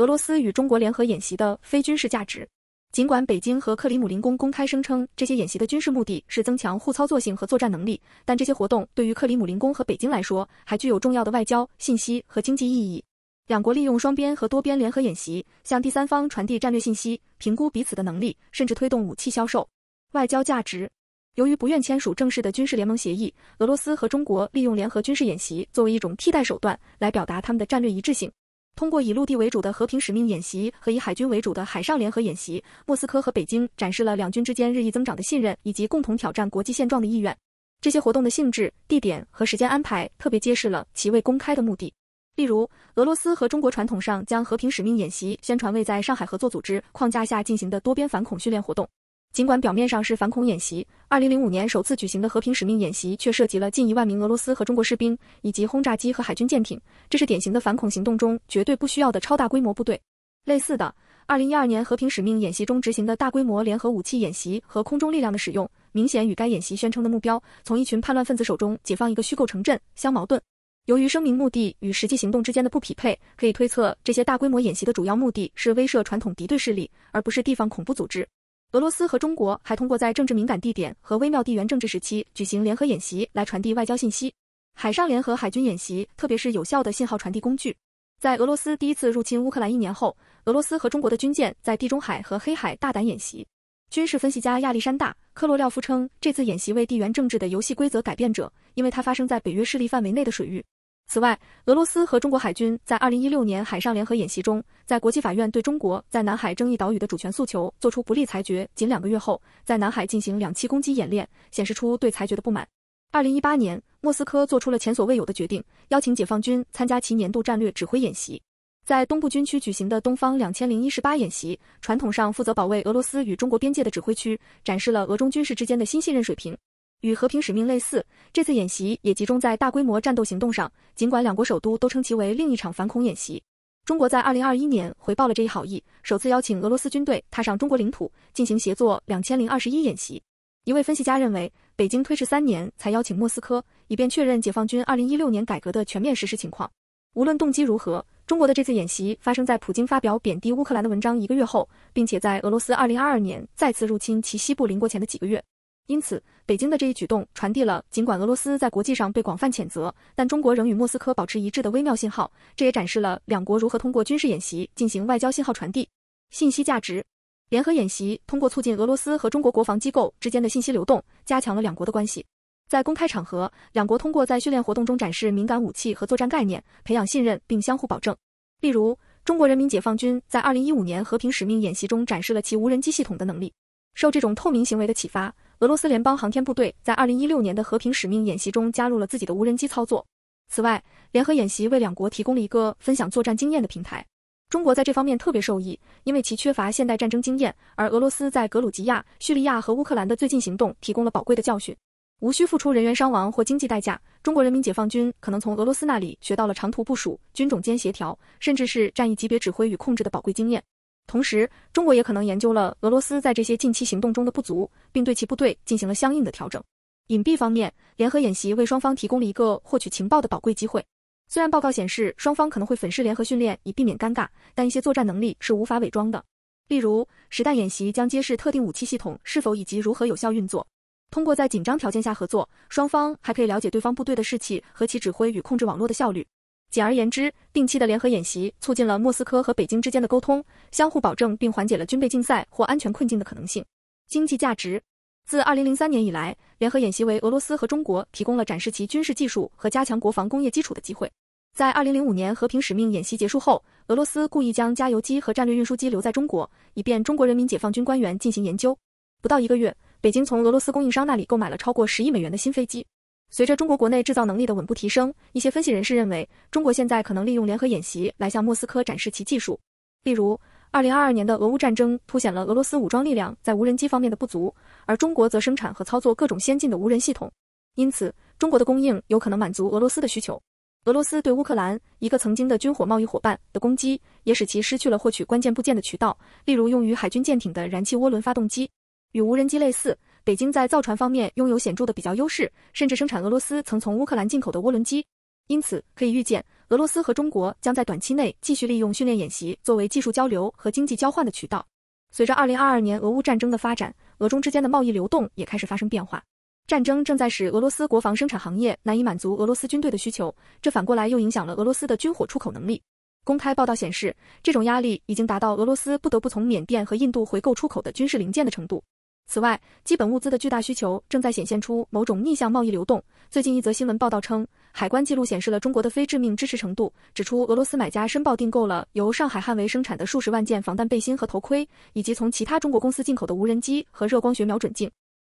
俄罗斯与中国联合演习的非军事价值，尽管北京和克里姆林宫公开声称这些演习的军事目的是增强互操作性和作战能力，但这些活动对于克里姆林宫和北京来说还具有重要的外交信息和经济意义。两国利用双边和多边联合演习，向第三方传递战略信息，评估彼此的能力，甚至推动武器销售。外交价值，由于不愿签署正式的军事联盟协议，俄罗斯和中国利用联合军事演习作为一种替代手段来表达他们的战略一致性。通过以陆地为主的和平使命演习和以海军为主的海上联合演习，莫斯科和北京展示了两军之间日益增长的信任以及共同挑战国际现状的意愿。这些活动的性质、地点和时间安排特别揭示了其未公开的目的。例如，俄罗斯和中国传统上将和平使命演习宣传为在上海合作组织框架下进行的多边反恐训练活动。尽管表面上是反恐演习，2005年首次举行的“和平使命”演习却涉及了近一万名俄罗斯和中国士兵，以及轰炸机和海军舰艇。这是典型的反恐行动中绝对不需要的超大规模部队。类似的，2012年“和平使命”演习中执行的大规模联合武器演习和空中力量的使用，明显与该演习宣称的目标——从一群叛乱分子手中解放一个虚构城镇——相矛盾。由于声明目的与实际行动之间的不匹配，可以推测这些大规模演习的主要目的是威慑传统敌对势力，而不是地方恐怖组织。俄罗斯和中国还通过在政治敏感地点和微妙地缘政治时期举行联合演习来传递外交信息。海上联合海军演习特别是有效的信号传递工具。在俄罗斯第一次入侵乌克兰一年后，俄罗斯和中国的军舰在地中海和黑海大胆演习。军事分析家亚历山大·科罗廖夫称，这次演习为地缘政治的游戏规则改变者，因为它发生在北约势力范围内的水域。此外，俄罗斯和中国海军在二零一六年海上联合演习中，在国际法院对中国在南海争议岛屿的主权诉求作出不利裁决，仅两个月后，在南海进行两栖攻击演练，显示出对裁决的不满。二零一八年，莫斯科做出了前所未有的决定，邀请解放军参加其年度战略指挥演习，在东部军区举行的东方两千零一十八演习，传统上负责保卫俄罗斯与中国边界的指挥区，展示了俄中军事之间的新信任水平。与和平使命类似，这次演习也集中在大规模战斗行动上。尽管两国首都都称其为另一场反恐演习，中国在二零二一年回报了这一好意，首次邀请俄罗斯军队踏上中国领土进行协作。两千零二十一演习，一位分析家认为，北京推迟三年才邀请莫斯科，以便确认解放军二零一六年改革的全面实施情况。无论动机如何，中国的这次演习发生在普京发表贬低乌克兰的文章一个月后，并且在俄罗斯二零二二年再次入侵其西部邻国前的几个月。因此，北京的这一举动传递了尽管俄罗斯在国际上被广泛谴责，但中国仍与莫斯科保持一致的微妙信号。这也展示了两国如何通过军事演习进行外交信号传递。信息价值，联合演习通过促进俄罗斯和中国国防机构之间的信息流动，加强了两国的关系。在公开场合，两国通过在训练活动中展示敏感武器和作战概念，培养信任并相互保证。例如，中国人民解放军在2015年和平使命演习中展示了其无人机系统的能力。受这种透明行为的启发。俄罗斯联邦航天部队在二零一六年的和平使命演习中加入了自己的无人机操作。此外，联合演习为两国提供了一个分享作战经验的平台。中国在这方面特别受益，因为其缺乏现代战争经验，而俄罗斯在格鲁吉亚、叙利亚和乌克兰的最近行动提供了宝贵的教训。无需付出人员伤亡或经济代价，中国人民解放军可能从俄罗斯那里学到了长途部署、军种间协调，甚至是战役级别指挥与控制的宝贵经验。同时，中国也可能研究了俄罗斯在这些近期行动中的不足，并对其部队进行了相应的调整。隐蔽方面，联合演习为双方提供了一个获取情报的宝贵机会。虽然报告显示双方可能会粉饰联合训练以避免尴尬，但一些作战能力是无法伪装的。例如，实弹演习将揭示特定武器系统是否以及如何有效运作。通过在紧张条件下合作，双方还可以了解对方部队的士气和其指挥与控制网络的效率。简而言之，定期的联合演习促进了莫斯科和北京之间的沟通，相互保证并缓解了军备竞赛或安全困境的可能性。经济价值，自2003年以来，联合演习为俄罗斯和中国提供了展示其军事技术和加强国防工业基础的机会。在2005年和平使命演习结束后，俄罗斯故意将加油机和战略运输机留在中国，以便中国人民解放军官员进行研究。不到一个月，北京从俄罗斯供应商那里购买了超过十亿美元的新飞机。随着中国国内制造能力的稳步提升，一些分析人士认为，中国现在可能利用联合演习来向莫斯科展示其技术。例如，二零二二年的俄乌战争凸显了俄罗斯武装力量在无人机方面的不足，而中国则生产和操作各种先进的无人系统。因此，中国的供应有可能满足俄罗斯的需求。俄罗斯对乌克兰一个曾经的军火贸易伙伴的攻击，也使其失去了获取关键部件的渠道，例如用于海军舰艇的燃气涡轮发动机。与无人机类似。北京在造船方面拥有显著的比较优势，甚至生产俄罗斯曾从乌克兰进口的涡轮机。因此，可以预见，俄罗斯和中国将在短期内继续利用训练演习作为技术交流和经济交换的渠道。随着2022年俄乌战争的发展，俄中之间的贸易流动也开始发生变化。战争正在使俄罗斯国防生产行业难以满足俄罗斯军队的需求，这反过来又影响了俄罗斯的军火出口能力。公开报道显示，这种压力已经达到俄罗斯不得不从缅甸和印度回购出口的军事零件的程度。此外，基本物资的巨大需求正在显现出某种逆向贸易流动。最近一则新闻报道称，海关记录显示了中国的非致命支持程度，指出俄罗斯买家申报订购了由上海汉维生产的数十万件防弹背心和头盔，以及从其他中国公司进口的无人机和热光学瞄准镜。